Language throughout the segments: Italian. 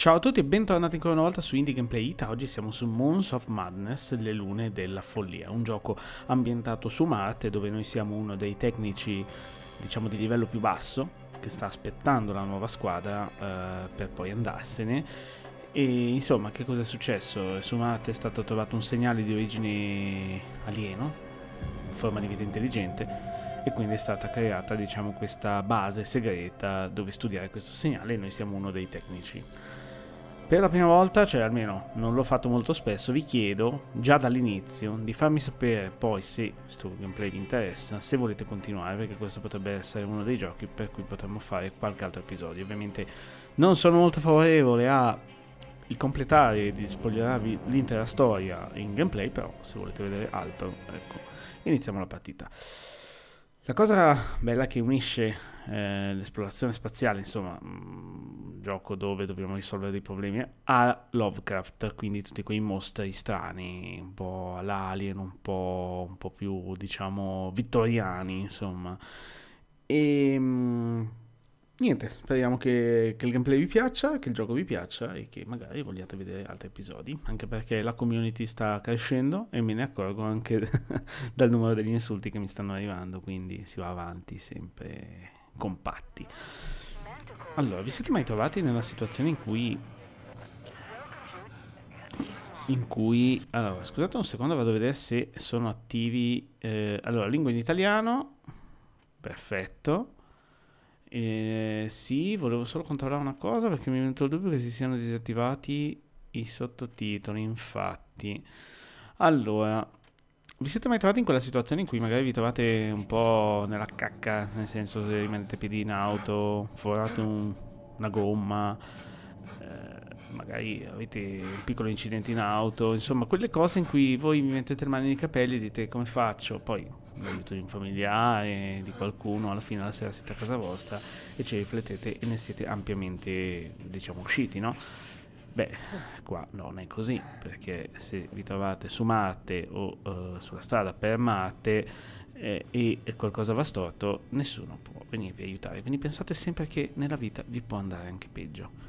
Ciao a tutti e bentornati ancora una volta su Indie Gameplay Ita. Oggi siamo su Moons of Madness, le lune della follia, un gioco ambientato su Marte dove noi siamo uno dei tecnici, diciamo, di livello più basso che sta aspettando la nuova squadra eh, per poi andarsene. E insomma, che cosa è successo? Su Marte è stato trovato un segnale di origine alieno, in forma di vita intelligente, e quindi è stata creata diciamo questa base segreta dove studiare questo segnale e noi siamo uno dei tecnici. Per la prima volta, cioè almeno non l'ho fatto molto spesso, vi chiedo già dall'inizio di farmi sapere poi se questo gameplay vi interessa, se volete continuare, perché questo potrebbe essere uno dei giochi per cui potremmo fare qualche altro episodio. Ovviamente non sono molto favorevole a completare e di spogliarvi l'intera storia in gameplay, però se volete vedere altro, ecco, iniziamo la partita. La cosa bella che unisce eh, l'esplorazione spaziale, insomma, un mm, gioco dove dobbiamo risolvere dei problemi, a Lovecraft, quindi tutti quei mostri strani, un po' all'alien, un po', un po più, diciamo, vittoriani, insomma. E... Ehm, Mh, niente, speriamo che, che, il gameplay vi piaccia, che il gioco vi piaccia e che magari vogliate vedere altri episodi, anche perché la community sta crescendo e me ne accorgo anche dal numero degli insulti che mi stanno arrivando, quindi si va avanti sempre compatti. Allora, vi siete mai trovati nella situazione in cui... In cui... Allora, scusate un secondo, vado a vedere se sono attivi... Eh, allora, lingua in italiano. Perfetto. Eh, sì, volevo solo controllare una cosa perché mi è venuto il dubbio che si siano disattivati i sottotitoli. Infatti, allora, vi siete mai trovati in quella situazione in cui magari vi trovate un po' nella cacca, nel senso che rimanete piedi in auto, forate un, una gomma, eh, magari avete un piccolo incidente in auto, insomma, quelle cose in cui voi vi mettete le mani nei capelli e dite come faccio, poi l'aiuto di un familiare, di qualcuno, alla fine alla sera siete a casa vostra e ci riflettete e ne siete ampiamente, diciamo, usciti, no? Beh, qua non è così, perché se vi trovate su Marte o uh, sulla strada per Marte eh, e qualcosa va storto, nessuno può venirvi a aiutare. Quindi pensate sempre che nella vita vi può andare anche peggio.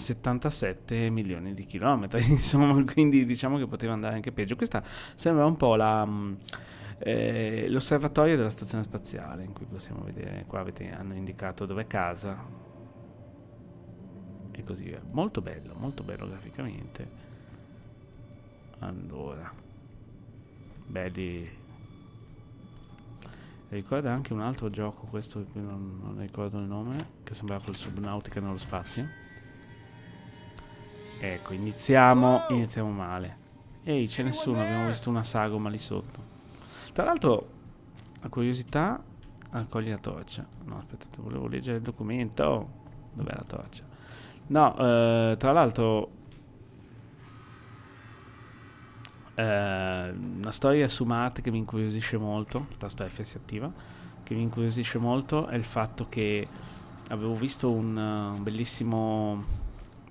77 milioni di chilometri, insomma, quindi diciamo che poteva andare anche peggio. Questa sembra un po' la, mm, eh, l'osservatorio della stazione spaziale, in cui possiamo vedere, qua avete, hanno indicato dove è casa e così via. Molto bello, molto bello graficamente. Allora, belli ricorda anche un altro gioco questo non, non ricordo il nome che sembrava col Subnautica nello spazio Ecco, iniziamo, iniziamo male. Ehi, c'è nessuno, abbiamo visto una sagoma lì sotto. Tra l'altro, la curiosità, accogli la torcia. No, aspettate, volevo leggere il documento. Dov'è la torcia? No, eh, tra l'altro... una eh, storia su Marte che mi incuriosisce molto, la storia si attiva, che mi incuriosisce molto è il fatto che avevo visto un, eh, un bellissimo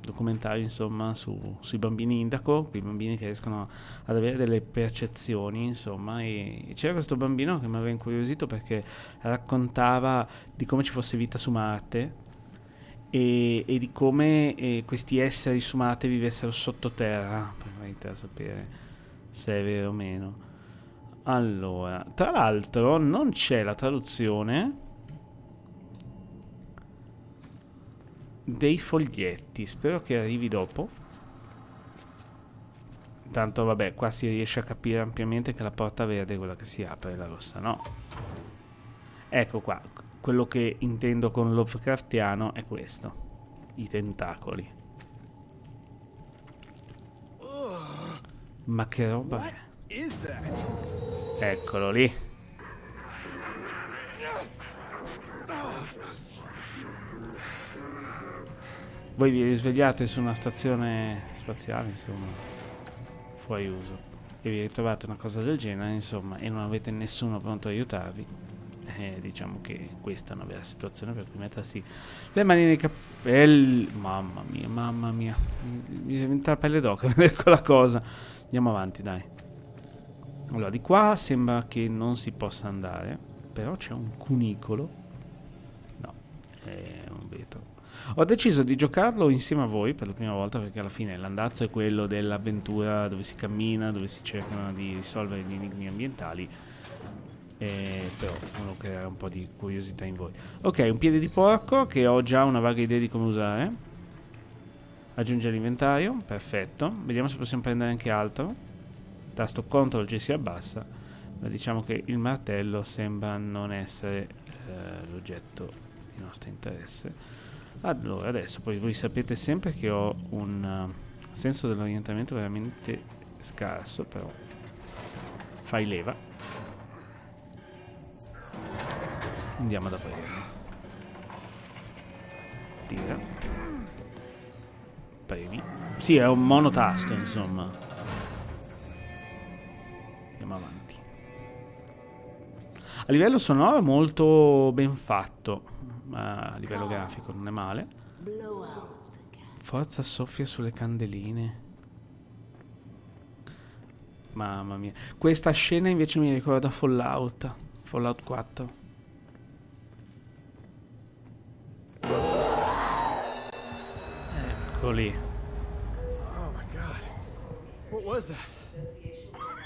documentario insomma, su, sui bambini indaco, quei bambini che riescono ad avere delle percezioni, insomma, e, e c'era questo bambino che mi aveva incuriosito perché raccontava di come ci fosse vita su Marte e, e di come eh, questi esseri su Marte vivessero sottoterra, per verità sapere se è vero o meno. Allora, tra l'altro non c'è la traduzione dei foglietti. Spero che arrivi dopo. Tanto vabbè, qua si riesce a capire ampiamente che la porta verde è quella che si apre, la rossa no. Ecco qua, quello che intendo con Lovecraftiano è questo. I tentacoli. Oh. Ma che roba è? Eccolo lì. Voi vi risvegliate su una stazione spaziale, insomma, fuori uso, e vi ritrovate una cosa del genere, insomma, e non avete nessuno pronto a aiutarvi. Eh, diciamo che questa è una vera situazione per cui mettersi le mani nei capelli. Mamma mia, mamma mia. Mi diventa la pelle d'oca vedere ecco quella cosa. Andiamo avanti, dai. Allora, di qua sembra che non si possa andare. Però c'è un cunicolo. No, eh, ho deciso di giocarlo insieme a voi per la prima volta perché alla fine l'andazzo è quello dell'avventura dove si cammina, dove si cercano di risolvere gli enigmi ambientali. Eh, però volevo creare un po' di curiosità in voi. Ok, un piede di porco che ho già una vaga idea di come usare. Aggiunge l'inventario, perfetto. Vediamo se possiamo prendere anche altro. Tasto CTRL G si abbassa, ma diciamo che il martello sembra non essere eh, l'oggetto di nostro interesse. Allora, adesso poi voi sapete sempre che ho un eh, senso dell'orientamento veramente scarso, però fai leva. Andiamo ad aprirlo. Tira. Premi. Sì, è un monotasto, insomma. Andiamo avanti. A livello sonoro molto ben fatto molto a livello grafico, non è male. Forza soffia sulle candeline. Mamma mia. Questa scena invece mi ricorda Fallout. Fallout 4. Eccoli.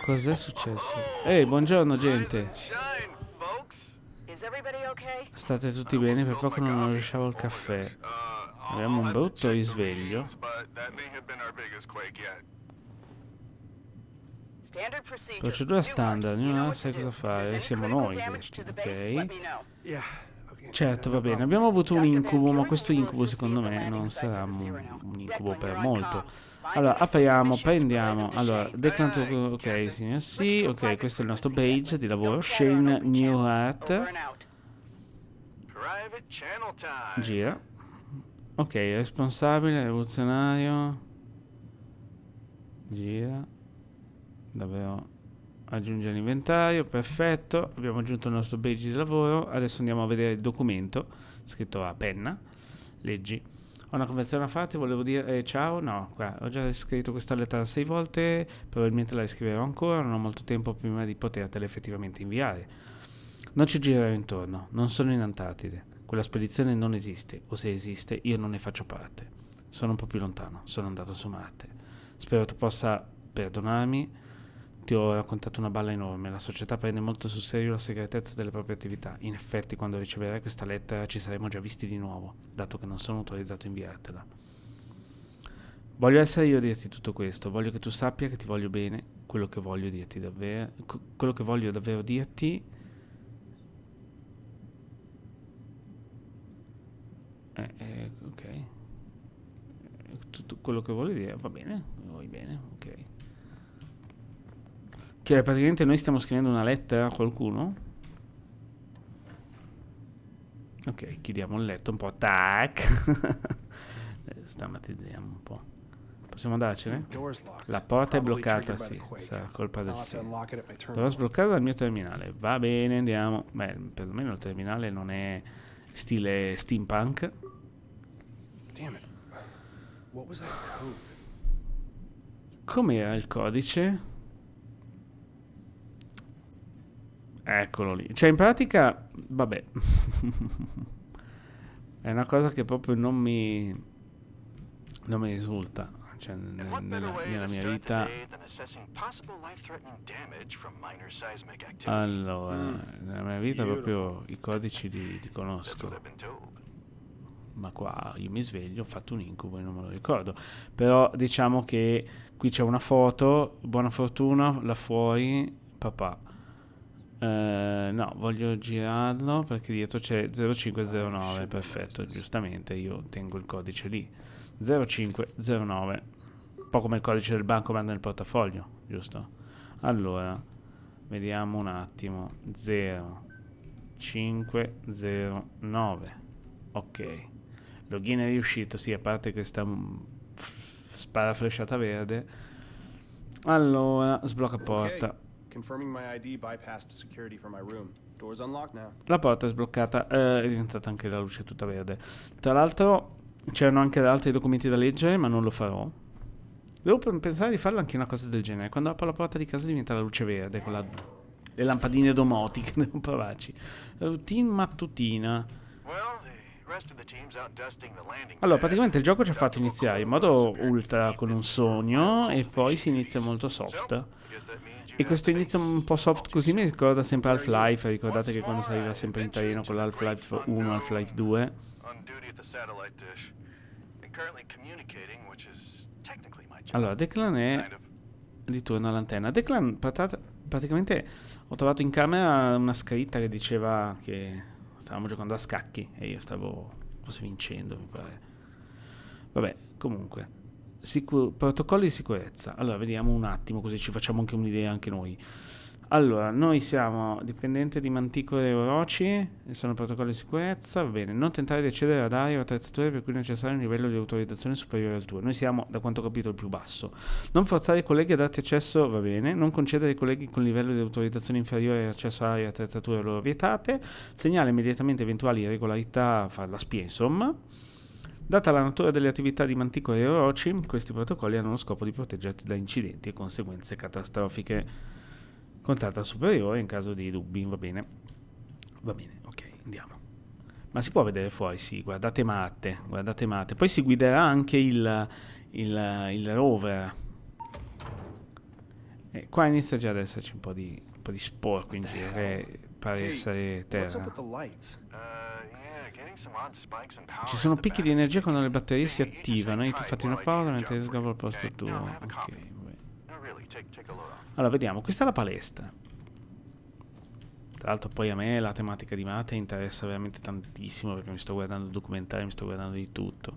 Cos'è successo? Ehi, hey, buongiorno gente. State tutti bene, per poco non riuscivo il caffè. Abbiamo un brutto risveglio. Procedura standard, non sai cosa fare, siamo noi questi, ok? Certo, va bene, abbiamo avuto un incubo, ma questo incubo secondo me non sarà un incubo per molto. Allora, apriamo, prendiamo, allora, declanto, ok, signor sì, ok, questo è il nostro badge di lavoro, Shane Newhart. Gira. Ok, responsabile, rivoluzionario. Gira. Davvero. Aggiungere l'inventario, perfetto. Abbiamo aggiunto il nostro badge di lavoro. Adesso andiamo a vedere il documento, scritto a penna. Leggi. Ho una conversazione da fare, volevo dire eh, ciao. No, qua, ho già scritto questa lettera sei volte, probabilmente la riscriverò ancora, non ho molto tempo prima di potertela effettivamente inviare. Non ci girerò intorno, non sono in Antartide. Quella spedizione non esiste, o se esiste io non ne faccio parte. Sono un po' più lontano, sono andato su Marte. Spero tu possa perdonarmi. Ti ho raccontato una balla enorme. La società prende molto sul serio la segretezza delle proprie attività. In effetti, quando riceverai questa lettera ci saremo già visti di nuovo, dato che non sono autorizzato a inviartela. Voglio essere io a dirti tutto questo, voglio che tu sappia che ti voglio bene, quello che voglio dirti davvero, quello che voglio davvero dirti Eh, eh, ok. Tutto quello che vuole dire, va bene, vuoi bene, ok. Che praticamente noi stiamo scrivendo una lettera a qualcuno. Ok, chiudiamo il letto un po'. Tac. Stammatizziamo un po'. Possiamo andarcene? La porta è bloccata, sì. Sarà colpa del sì. Dovrò sbloccarla dal mio terminale. Va bene, andiamo. Beh, perlomeno il terminale non è stile steampunk. Damn it. What was that code? Com'era il codice? Eccolo lì. Cioè, in pratica, vabbè. è una cosa che proprio non mi... Non mi risulta. Cioè, nella, mm. nella mia vita... Allora, nella mia vita proprio i codici li, li conosco ma qua io mi sveglio, ho fatto un incubo e non me lo ricordo. Però diciamo che qui c'è una foto, buona fortuna, là fuori, papà. Eh, no, voglio girarlo perché dietro c'è 0509, ah, perfetto, giustamente io tengo il codice lì. 0509, un po' come il codice del banco ma nel portafoglio, giusto? Allora, vediamo un attimo, 0509, ok. Login è riuscito, sì, a parte questa spara flashata verde. Allora, sblocca porta. La porta è sbloccata, eh, è diventata anche la luce tutta verde. Tra l'altro c'erano anche altri documenti da leggere, ma non lo farò. Devo pensare di farlo anche una cosa del genere. Quando apro la porta di casa diventa la luce verde con la... le lampadine domotiche. Devo provarci. Routine mattutina. Well, allora, praticamente il gioco ci ha fatto iniziare in modo ultra con un sogno e poi si inizia molto soft. E questo inizio un po' soft così mi ricorda sempre Half-Life, ricordate che quando si arriva sempre in treno con l'Half-Life 1, Half-Life 2. Allora, Declan è di turno all'antenna. Declan, praticamente ho trovato in camera una scritta che diceva che stavamo giocando a scacchi e io stavo forse vincendo, mi pare. Vabbè, comunque, Sicu- protocolli di sicurezza. Allora, vediamo un attimo così ci facciamo anche un'idea anche noi. Allora, noi siamo dipendenti di Manticore e Orochi, sono protocolli di sicurezza, va bene, non tentare di accedere ad aree o attrezzature per cui è necessario un livello di autorizzazione superiore al tuo, noi siamo, da quanto ho capito, il più basso, non forzare i colleghi a darti accesso, va bene, non concedere ai colleghi con livello di autorizzazione inferiore accesso a aree e attrezzature loro vietate, segnale immediatamente eventuali irregolarità, farla spia insomma, Data la natura delle attività di Manticore e Orochi, questi protocolli hanno lo scopo di proteggerti da incidenti e conseguenze catastrofiche. Contatta superiore in caso di dubbi, va bene? Va bene, ok, andiamo. Ma si può vedere fuori? Sì, guardate Marte, guardate Marte. Poi si guiderà anche il, il, il rover. E eh, qua inizia già ad esserci un po' di, un po di sporco in giro, che eh, pare essere terra. Uh, Ci sono picchi di energia quando le batterie si attivano. Io ti ho fatto una pausa mentre sgavo al posto tuo. Ok, allora, vediamo. Questa è la palestra. Tra l'altro poi a me la tematica di mate interessa veramente tantissimo perché mi sto guardando documentari, mi sto guardando di tutto.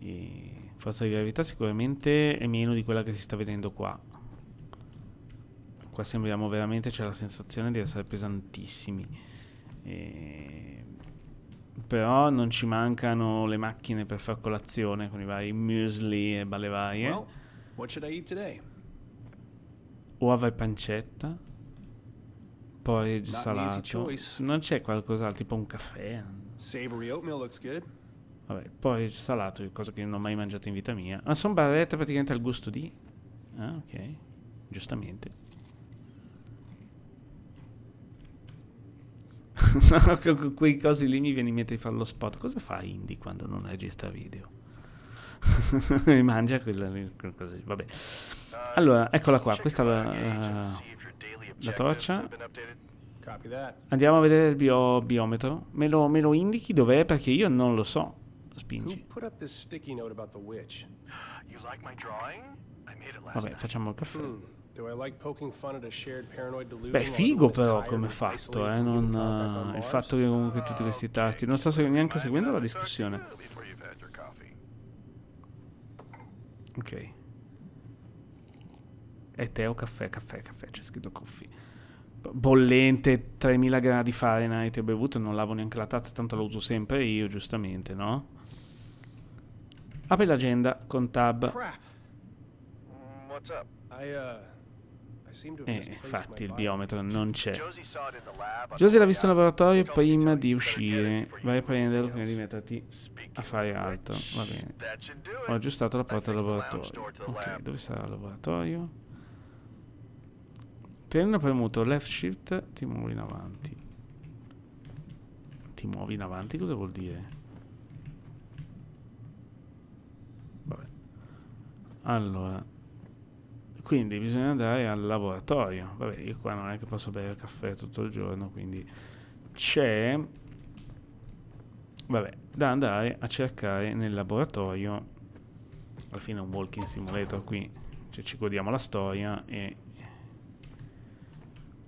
E forza di gravità sicuramente è meno di quella che si sta vedendo qua. Qua sembriamo veramente, c'è la sensazione di essere pesantissimi. E... Però non ci mancano le macchine per far colazione con i vari muesli e balle varie. Well, what should I eat today? uova e pancetta, poi salato. Non c'è qualcos'altro, tipo un caffè. Savory oatmeal looks good. Vabbè, poi il salato, cosa che non ho mai mangiato in vita mia. Ma ah, sono barrette praticamente al gusto di... Ah, ok. Giustamente. Con quei cosi lì mi viene in mente di fare lo spot. Cosa fa Indy quando non registra video? e Mangia quella, Vabbè. Allora, eccola qua, questa è la, eh, la, torcia. Andiamo a vedere il bio, biometro. Me lo, me lo indichi dov'è perché io non lo so. Spingi. Vabbè, facciamo il caffè. Hmm. Beh, figo però come fatto, eh? non, uh, il fatto che comunque tutti questi tasti. Non sto neanche seguendo la discussione. Ok è teo caffè, caffè, caffè, c'è scritto coffee. Bollente, 3000 gradi Fahrenheit ho bevuto, non lavo neanche la tazza, tanto la uso sempre io, giustamente, no? Apri l'agenda con tab. Mm, uh, e eh, infatti il biometro non c'è. Josie l'ha visto in laboratorio prima di uscire. Vai a prenderlo prima di metterti a fare altro. Va bene. Ho aggiustato la porta del laboratorio. Ok, dove sarà il laboratorio? Tenendo premuto left shift ti muovi in avanti. Ti muovi in avanti cosa vuol dire? Vabbè. Allora. Quindi bisogna andare al laboratorio. Vabbè, io qua non è che posso bere caffè tutto il giorno, quindi c'è... Vabbè, da andare a cercare nel laboratorio. Alla fine è un walking simulator qui. Cioè ci godiamo la storia e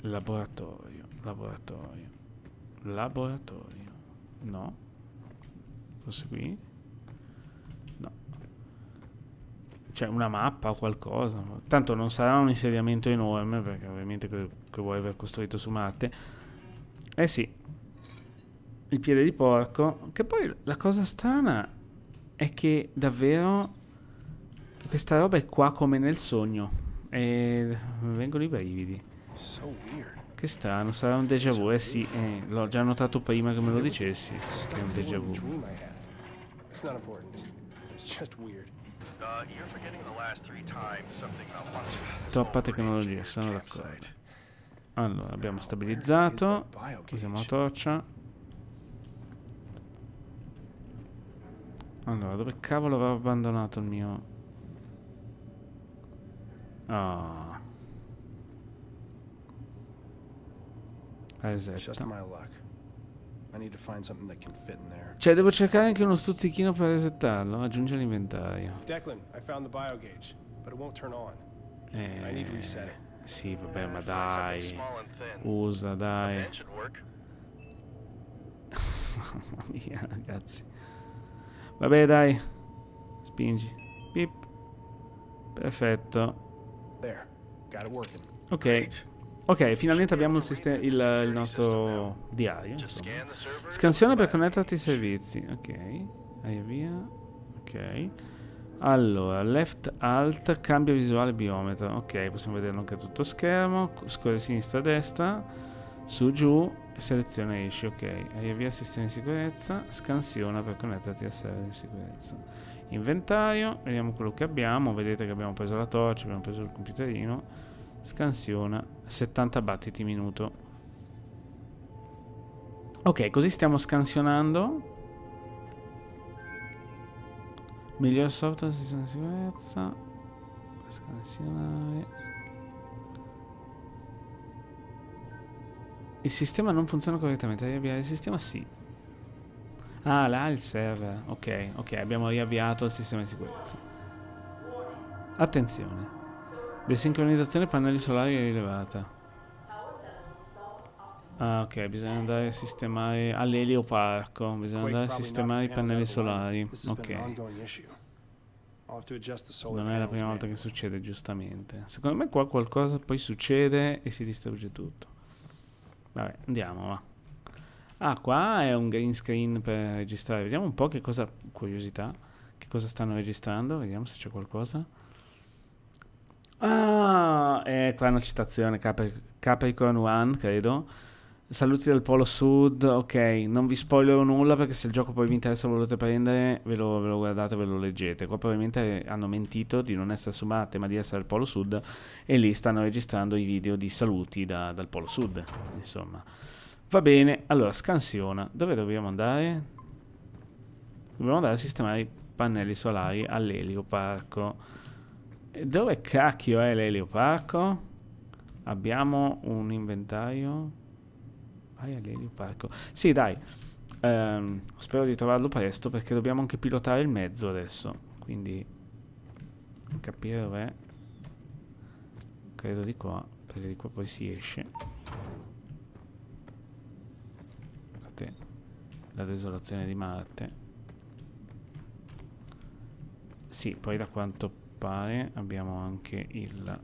Laboratorio, laboratorio, laboratorio. No. Forse qui? No. C'è cioè, una mappa o qualcosa. Tanto non sarà un insediamento enorme, perché ovviamente quello che vuoi aver costruito su Marte. Eh sì. Il piede di porco. Che poi la cosa strana è che davvero questa roba è qua come nel sogno. E vengono i brividi. Che strano, sarà un déjà vu, eh sì, eh, l'ho già notato prima che me lo dicessi, che è un déjà vu. Uh, Troppa tecnologia, sono d'accordo. Allora, abbiamo stabilizzato, usiamo la torcia. Allora, dove cavolo avevo abbandonato il mio... Oh. Eh, esatto. Cioè, devo cercare anche uno stuzzichino per resettarlo. Aggiungi all'inventario. Declan, ho trovato il biogauge, ma non funziona. Eh, I Sì, vabbè, ma dai. Usa, dai. Mamma mia, ragazzi. Vabbè, dai. Spingi. Pip. Perfetto. Ok. Ok, finalmente abbiamo il, il, il nostro diario. Insomma. Scansione per connetterti ai servizi. Ok, vai via. Ok. Allora, left alt, cambio visuale biometro. Ok, possiamo vederlo anche tutto schermo. Scorre sinistra, destra. Su, giù. Seleziona esci. Ok, vai via sistema di sicurezza. Scansione per connetterti al server di sicurezza. Inventario, vediamo quello che abbiamo. Vedete che abbiamo preso la torcia, abbiamo preso il computerino. Scansiona 70 battiti minuto. Ok, così stiamo scansionando. Miglior software sistema di sicurezza. Scansionare. Il sistema non funziona correttamente. Riavviare il sistema? Sì. Ah, là il server. Ok, ok, abbiamo riavviato il sistema di sicurezza. Attenzione. Desincronizzazione pannelli solari rilevata. Ah ok, bisogna andare a sistemare all'elio parco, bisogna andare a sistemare i pannelli solari. Ok. Non è la prima volta che succede, giustamente. Secondo me qua qualcosa poi succede e si distrugge tutto. Vabbè, andiamo va. Ah, qua è un green screen per registrare. Vediamo un po' che cosa... Curiosità. Che cosa stanno registrando. Vediamo se c'è qualcosa. Ah, eh, qua è una citazione, Capricorn One, credo. Saluti dal Polo Sud, ok, non vi spoilerò nulla perché se il gioco poi vi interessa e volete prendere, ve lo, ve lo, guardate, ve lo leggete. Qua probabilmente hanno mentito di non essere su Marte ma di essere al Polo Sud e lì stanno registrando i video di saluti da, dal Polo Sud, insomma. Va bene, allora, scansiona. Dove dobbiamo andare? Dobbiamo andare a sistemare i pannelli solari all'elio parco. E dove cacchio è l'elioparco? Abbiamo un inventario. Vai all'elioparco. Sì, dai. Um, spero di trovarlo presto perché dobbiamo anche pilotare il mezzo adesso. Quindi capire dov'è. Credo di qua, perché di qua poi si esce. Guardate, la desolazione di Marte. Sì, poi da quanto pare abbiamo anche il,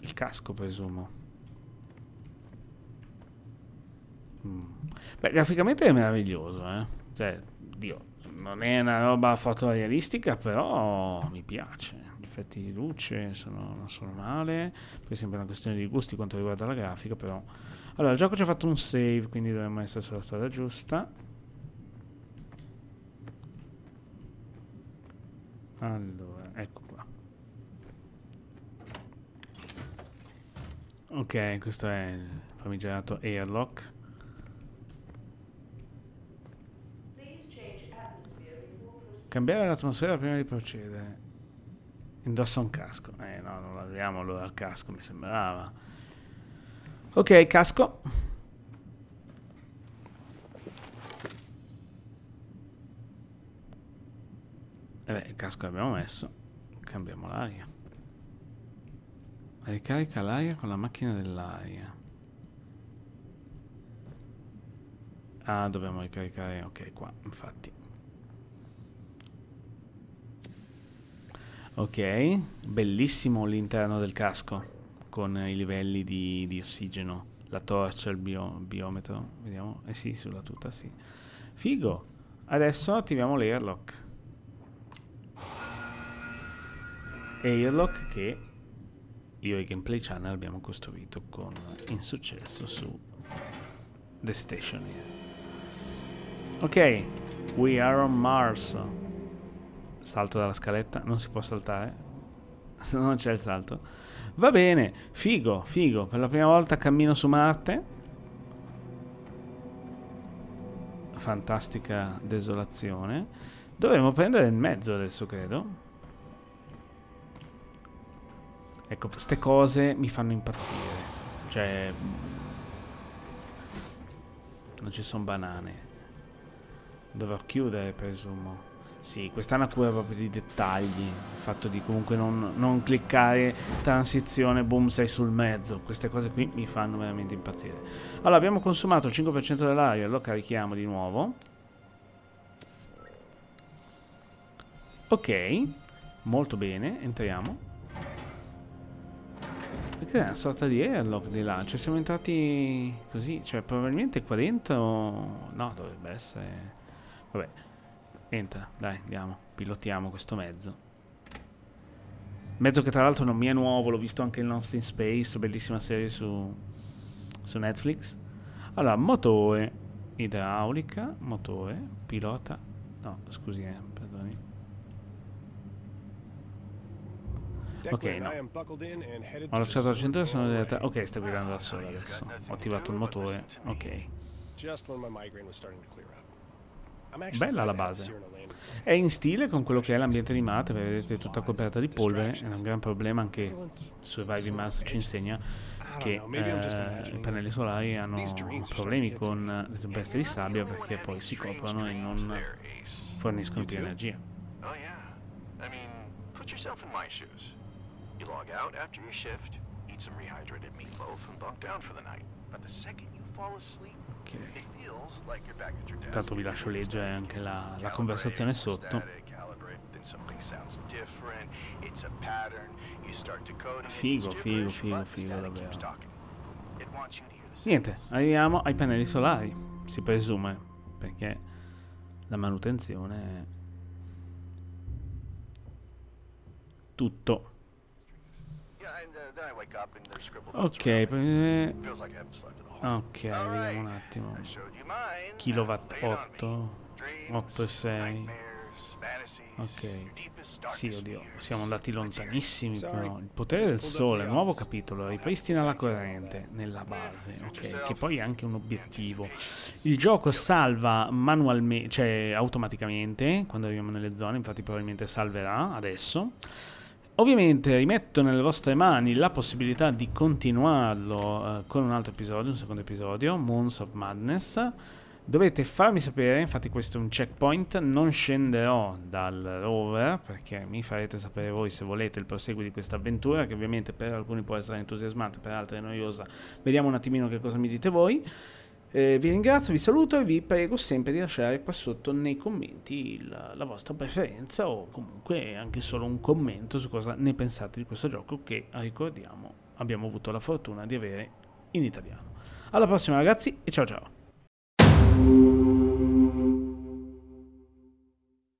il casco presumo mm. beh graficamente è meraviglioso eh? cioè dio non è una roba fotorealistica però mi piace gli effetti di luce sono, non sono male poi è sempre una questione di gusti quanto riguarda la grafica però allora il gioco ci ha fatto un save quindi dovremmo essere sulla strada giusta Allora, ecco qua. Ok, questo è il famigerato airlock. Cambiare l'atmosfera prima di procedere. Indossa un casco. Eh no, non l'avevamo allora il casco, mi sembrava. Ok, casco. casco abbiamo messo cambiamo l'aria ricarica l'aria con la macchina dell'aria ah dobbiamo ricaricare ok qua infatti ok bellissimo l'interno del casco con i livelli di, di ossigeno la torcia, il bio, biometro vediamo, eh sì sulla tuta sì figo adesso attiviamo l'airlock airlock che io e Gameplay Channel abbiamo costruito con insuccesso su The Stationary. Ok, we are on Mars. Salto dalla scaletta, non si può saltare. Non c'è il salto. Va bene, figo, figo. Per la prima volta cammino su Marte. Fantastica desolazione. Dovremmo prendere il mezzo adesso, credo. Ecco, queste cose mi fanno impazzire. Cioè... Non ci sono banane. Dovrò chiudere, presumo. Sì, questa è una cura proprio di dettagli. Il fatto di comunque non, non, cliccare transizione, boom, sei sul mezzo. Queste cose qui mi fanno veramente impazzire. Allora, abbiamo consumato il 5% dell'aria, lo carichiamo di nuovo. Ok, molto bene, entriamo. Perché è una sorta di airlock di là, cioè siamo entrati così, cioè probabilmente qua dentro... No, dovrebbe essere... Vabbè, entra, dai, andiamo, pilotiamo questo mezzo. Mezzo che tra l'altro non mi è nuovo, l'ho visto anche in Lost in Space, bellissima serie su, su Netflix. Allora, motore, idraulica, motore, pilota, no, scusi, eh, Ok, no. Ho lasciato la cintura, sono andata... Ok, stai guidando da sola adesso. Ho attivato il motore. Ok. Bella la base. È in stile con quello che è l'ambiente di Marte, vedete tutta coperta di polvere, è un gran problema anche Surviving Mars ci insegna che eh, i pannelli solari hanno problemi con le tempeste di sabbia perché poi si coprono e non forniscono più energia. Oh yeah. I mean, put yourself in my shoes. You log out after your shift, eat some rehydrated meatloaf, and bunk down for the night. But the second you fall asleep, okay. it feels like you're back at your desk. Tanto vi lascio leggere anche la, la conversazione sotto. Figo, figo, figo, figo davvero. Niente, arriviamo ai pannelli solari, si presume, perché la manutenzione è tutto. Uh, ok, ok, vediamo un attimo. Kilowatt 8, 8 e 6. Ok, sì, oddio, siamo andati lontanissimi però. Il potere del sole, nuovo capitolo, ripristina la corrente nella base, ok, che poi è anche un obiettivo. Il gioco salva manualmente, cioè automaticamente, quando arriviamo nelle zone, infatti probabilmente salverà adesso. Ovviamente rimetto nelle vostre mani la possibilità di continuarlo eh, con un altro episodio, un secondo episodio, Moons of Madness. Dovete farmi sapere, infatti questo è un checkpoint, non scenderò dal rover perché mi farete sapere voi se volete il proseguo di questa avventura che ovviamente per alcuni può essere entusiasmante, per altri è noiosa. Vediamo un attimino che cosa mi dite voi. Eh, vi ringrazio, vi saluto e vi prego sempre di lasciare qua sotto nei commenti la, la, vostra preferenza o comunque anche solo un commento su cosa ne pensate di questo gioco che ricordiamo abbiamo avuto la fortuna di avere in italiano. Alla prossima ragazzi e ciao ciao!